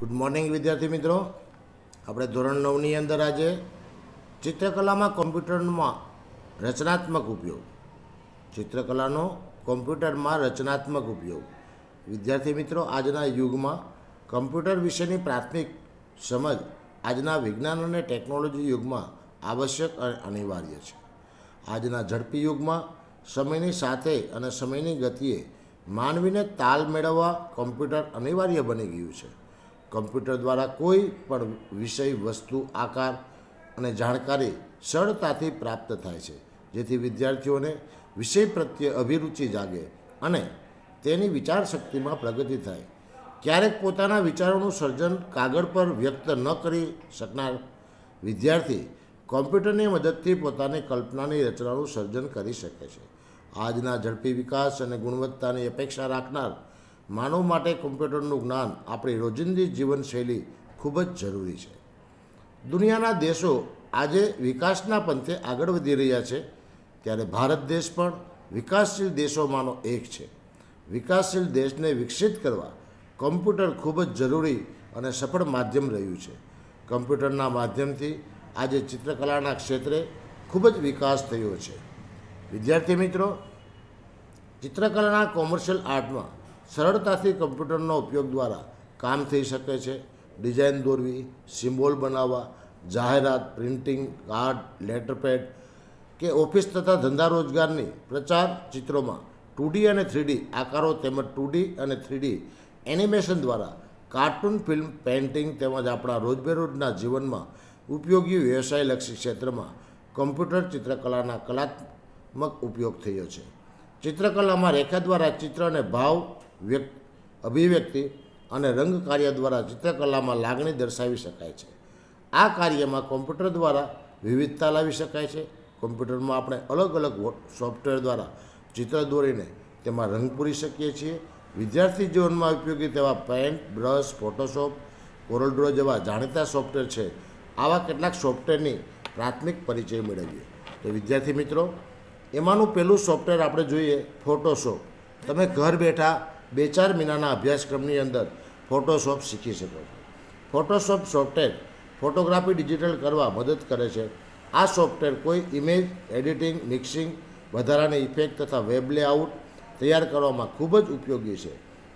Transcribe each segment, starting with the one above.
good morning વિદ્યાર્થી મિત્રો આપણે ધોરણ નવની અંદર આજે ચિત્રકલામાં કોમ્પ્યુટરમાં રચનાત્મક ઉપયોગ ચિત્રકલાનો કોમ્પ્યુટરમાં રચનાત્મક ઉપયોગ વિદ્યાર્થી મિત્રો આજના યુગમાં કમ્પ્યુટર વિશેની પ્રાથમિક સમજ આજના વિજ્ઞાન અને ટેકનોલોજી યુગમાં આવશ્યક અને અનિવાર્ય છે આજના ઝડપી યુગમાં સમયની સાથે અને સમયની ગતિએ માનવીને તાલ મેળવવા કોમ્પ્યુટર અનિવાર્ય બની ગયું છે કમ્પ્યુટર દ્વારા કોઈ પણ વિષય વસ્તુ આકાર અને જાણકારી સરળતાથી પ્રાપ્ત થાય છે જેથી વિદ્યાર્થીઓને વિષય પ્રત્યે અભિરુચિ જાગે અને તેની વિચાર શક્તિમાં પ્રગતિ થાય ક્યારેક પોતાના વિચારોનું સર્જન કાગળ પર વ્યક્ત ન કરી શકનાર વિદ્યાર્થી કોમ્પ્યુટરની મદદથી પોતાની કલ્પનાની રચનાનું સર્જન કરી શકે છે આજના ઝડપી વિકાસ અને ગુણવત્તાની અપેક્ષા રાખનાર માનવ માટે કમ્પ્યુટરનું જ્ઞાન આપણી રોજિંદી જીવનશૈલી ખૂબ જ જરૂરી છે દુનિયાના દેશો આજે વિકાસના પંથે આગળ વધી રહ્યા છે ત્યારે ભારત દેશ પણ વિકાસશીલ દેશોમાંનો એક છે વિકાસશીલ દેશને વિકસિત કરવા કમ્પ્યુટર ખૂબ જ જરૂરી અને સફળ માધ્યમ રહ્યું છે કમ્પ્યુટરના માધ્યમથી આજે ચિત્રકલાના ક્ષેત્રે ખૂબ જ વિકાસ થયો છે વિદ્યાર્થી મિત્રો ચિત્રકલાના કોમર્શિયલ આર્ટમાં સરળતાથી કમ્પ્યુટરનો ઉપયોગ દ્વારા કામ થઈ શકે છે ડિઝાઇન દોરવી સિમ્બોલ બનાવવા જાહેરાત પ્રિન્ટિંગ કાર્ડ લેટરપેડ કે ઓફિસ તથા ધંધા રોજગારની પ્રચાર ચિત્રોમાં ટુડી અને થ્રીડી આકારો તેમજ ટુડી અને થ્રીડી એનિમેશન દ્વારા કાર્ટૂન ફિલ્મ પેઇન્ટિંગ તેમજ આપણા રોજબેરોજના જીવનમાં ઉપયોગી વ્યવસાયલક્ષી ક્ષેત્રમાં કમ્પ્યુટર ચિત્રકલાના કલાત્મક ઉપયોગ થયો છે ચિત્રકલામાં રેખા દ્વારા ચિત્રને ભાવ વ્યક્ત અભિવ્યક્તિ અને રંગ કાર્ય દ્વારા ચિત્રકલામાં લાગણી દર્શાવી શકાય છે આ કાર્યમાં કોમ્પ્યુટર દ્વારા વિવિધતા લાવી શકાય છે કોમ્પ્યુટરમાં આપણે અલગ અલગ સોફ્ટવેર દ્વારા ચિત્ર દોરીને તેમાં રંગ પૂરી શકીએ છીએ વિદ્યાર્થી જીવનમાં ઉપયોગી તેવા paint brush Photoshop Corel Draw જેવા જાણીતા સોફ્ટવેર છે આવા કેટલાક સોફ્ટવેરની પ્રાથમિક પરિચય મેળવીએ તો વિદ્યાર્થી મિત્રો એમાંનું પહેલું સોફ્ટવેર આપણે જોઈએ ફોટોશોપ તમે ઘર બેઠા બે ચાર મહિનાના અભ્યાસક્રમની અંદર ફોટોશોપ શીખી શકો છો ફોટોશોપ સોફ્ટવેર ફોટોગ્રાફી ડિજિટલ કરવા મદદ કરે છે આ સોફ્ટવેર કોઈ ઇમેજ એડિટિંગ મિક્સિંગ વધારાની ઇફેક્ટ તથા વેબ લેઆઉટ તૈયાર કરવામાં ખૂબ જ ઉપયોગી છે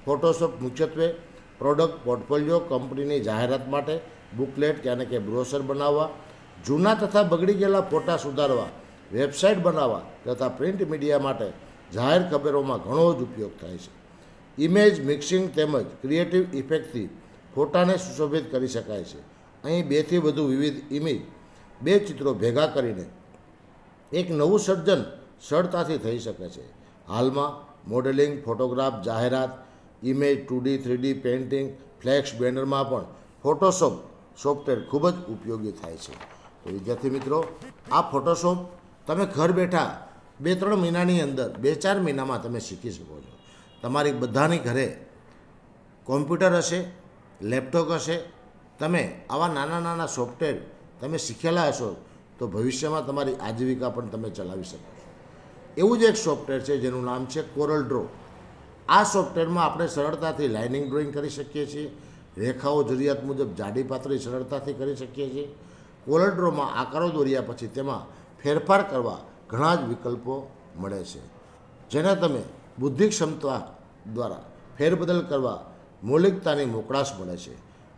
ફોટોશોપ મુખ્યત્વે પ્રોડક્ટ પોર્ટફોલિયો કંપનીની જાહેરાત માટે બુકલેટ યાને કે બ્રોશર બનાવવા જૂના તથા બગડી ગયેલા ફોટા સુધારવા વેબસાઇટ બનાવવા તથા પ્રિન્ટ મીડિયા માટે જાહેર ખબરોમાં ઘણો જ ઉપયોગ થાય છે ઇમેજ મિક્સિંગ તેમજ ક્રિએટિવ ઇફેક્ટથી ફોટાને સુશોભિત કરી શકાય છે અહીં બેથી વધુ વિવિધ ઇમેજ બે ચિત્રો ભેગા કરીને એક નવું સર્જન સરળતાથી થઈ શકે છે હાલમાં મોડેલિંગ ફોટોગ્રાફ જાહેરાત image two D three D painting flex બેનરમાં પણ ફોટોશોપ સોફ્ટવેર ખૂબ જ ઉપયોગી થાય છે તો વિદ્યાર્થી મિત્રો આ ફોટોશોપ તમે ઘર બેઠા બે ત્રણ મહિનાની અંદર બે ચાર મહિનામાં તમે શીખી શકો છો તમારી બધાની ઘરે કોમ્પ્યુટર હશે લેપટોપ હશે તમે આવા નાના નાના સોફ્ટવેર તમે શીખેલા હશો તો ભવિષ્યમાં તમારી આજીવિકા પણ તમે ચલાવી શકો છો એવું જ એક સોફ્ટવેર છે જેનું નામ છે કોરલ ડ્રો આ સોફ્ટવેરમાં આપણે સરળતાથી લાઇનિંગ ડ્રોઈંગ કરી શકીએ છીએ રેખાઓ જરૂરિયાત મુજબ જાડી પાતળી સરળતાથી કરી શકીએ છીએ કોરલ ડ્રોમાં આકારો દોર્યા પછી તેમાં ફેરફાર કરવા ઘણા જ વિકલ્પો મળે છે જેને તમે બુદ્ધિ ક્ષમતા દ્વારા ફેરબદલ કરવા મૌલિકતાની મોકળાશ મળે છે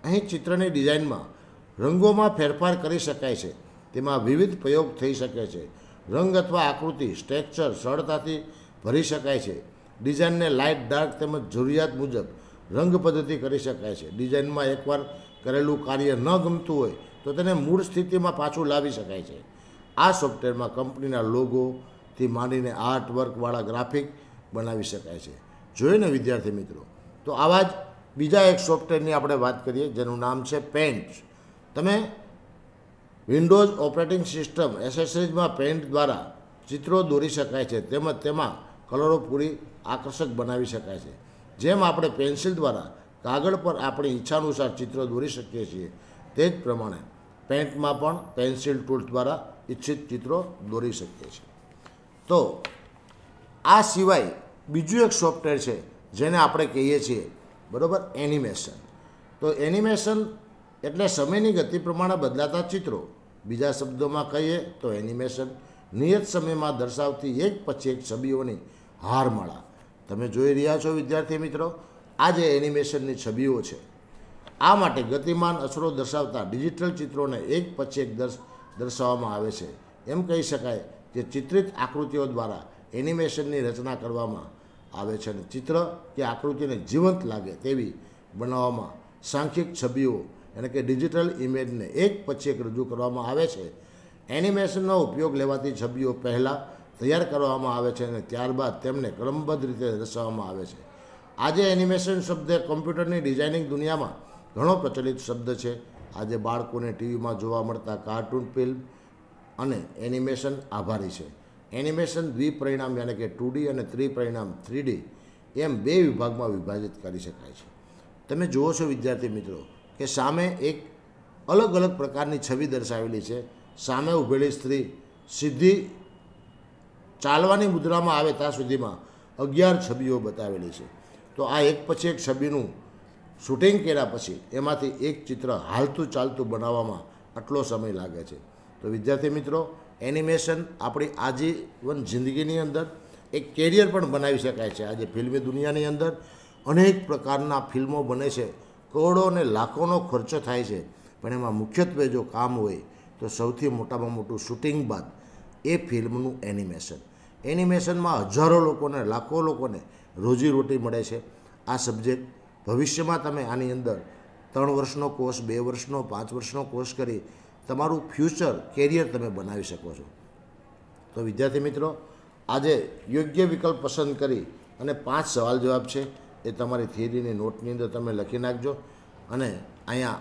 અહીં ચિત્રની ડિઝાઇનમાં રંગોમાં ફેરફાર કરી શકાય છે તેમાં વિવિધ પ્રયોગ થઈ શકે છે રંગ અથવા આકૃતિ સ્ટ્રેક્ચર સરળતાથી ભરી શકાય છે ડિઝાઇનને લાઇટ ડાર્ક તેમજ જરૂરિયાત મુજબ રંગ પદ્ધતિ કરી શકાય છે ડિઝાઇનમાં એકવાર કરેલું કાર્ય ન ગમતું હોય તો તેને મૂળ સ્થિતિમાં પાછું લાવી શકાય છે આ સોફ્ટવેરમાં કંપનીના લોગોથી માંડીને આર્ટ વર્કવાળા ગ્રાફિક બનાવી શકાય છે જોઈને વિદ્યાર્થી મિત્રો તો આવા જ બીજા એક સોફ્ટવેરની આપણે વાત કરીએ જેનું નામ છે પેન્ટ તમે વિન્ડોઝ ઓપરેટિંગ સિસ્ટમ એસેસરીઝમાં પેન્ટ દ્વારા ચિત્રો દોરી શકાય છે તેમજ તેમાં કલરો પૂરી આકર્ષક બનાવી શકાય છે જેમ આપણે પેન્સિલ દ્વારા કાગળ પર આપણી ઈચ્છા અનુસાર ચિત્રો દોરી શકીએ છીએ તે જ પ્રમાણે પેન્ટમાં પણ પેન્સિલ ટૂલ્સ દ્વારા ઈચ્છિત ચિત્રો દોરી શકીએ છીએ તો આ સિવાય બીજું એક સોફ્ટવેર છે જેને આપણે કહીએ છીએ બરાબર એનિમેશન તો એનિમેશન એટલે સમયની ગતિ પ્રમાણે બદલાતા ચિત્રો બીજા શબ્દોમાં કહીએ તો એનિમેશન નિયત સમયમાં દર્શાવતી એક પછી એક છબીઓની હારમાળા તમે જોઈ રહ્યા છો વિદ્યાર્થી મિત્રો આ જે એનિમેશનની છબીઓ છે આ માટે ગતિમાન અસરો દર્શાવતા ડિજિટલ ચિત્રોને એક પછી એક દર્શ દર્શાવવામાં આવે છે એમ કહી શકાય કે ચિત્રિત આકૃતિઓ દ્વારા એનિમેશનની રચના કરવામાં આવે છે અને ચિત્ર કે આકૃતિને જીવંત લાગે તેવી બનાવવામાં સાંખ્યિક છબીઓ એટલે કે ડિજિટલ ઇમેજને એક પછી એક રજૂ કરવામાં આવે છે એનિમેશનનો ઉપયોગ લેવાતી છબીઓ પહેલાં તૈયાર કરવામાં આવે છે અને ત્યારબાદ તેમને ક્રમબદ્ધ રીતે દર્શાવવામાં આવે છે આજે એનિમેશન શબ્દ કોમ્પ્યુટરની ડિઝાઇનિંગ દુનિયામાં ઘણો પ્રચલિત શબ્દ છે આજે બાળકોને ટીવીમાં જોવા મળતા કાર્ટૂન ફિલ્મ અને એનિમેશન આભારી છે એનિમેશન દ્વિપરિણામ યાને કે ટુ ડી અને ત્રિપરિણામ થ્રી ડી એમ બે વિભાગમાં વિભાજિત કરી શકાય છે તમે જુઓ છો વિદ્યાર્થી મિત્રો કે સામે એક અલગ અલગ પ્રકારની છબી દર્શાવેલી છે સામે ઊભેલી સ્ત્રી સીધી ચાલવાની મુદ્રામાં આવે ત્યાં સુધીમાં અગિયાર છબીઓ બતાવેલી છે તો આ એક પછી એક છબીનું શૂટિંગ કર્યા પછી એમાંથી એક ચિત્ર હાલતું ચાલતું બનાવવામાં આટલો સમય લાગે છે તો વિદ્યાર્થી મિત્રો એનિમેશન આપણી આજીવન જિંદગીની અંદર એક કેરિયર પણ બનાવી શકાય છે આજે ફિલ્મી દુનિયાની અંદર અનેક પ્રકારના ફિલ્મો બને છે કરોડો અને લાખોનો ખર્ચો થાય છે પણ એમાં મુખ્યત્વે જો કામ હોય તો સૌથી મોટામાં મોટું શૂટિંગ બાદ એ ફિલ્મનું એનિમેશન એનિમેશનમાં હજારો લોકોને લાખો લોકોને રોજીરોટી મળે છે આ સબ્જેક્ટ ભવિષ્યમાં તમે આની અંદર ત્રણ વર્ષનો કોર્સ બે વર્ષનો પાંચ વર્ષનો કોર્સ કરી તમારું ફ્યુચર કેરિયર તમે બનાવી શકો છો તો વિદ્યાર્થી મિત્રો આજે યોગ્ય વિકલ્પ પસંદ કરી અને પાંચ સવાલ જવાબ છે એ તમારી થિયરીની નોટની અંદર તમે લખી નાખજો અને અહીંયા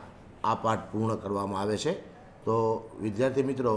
આ પાઠ પૂર્ણ કરવામાં આવે છે તો વિદ્યાર્થી મિત્રો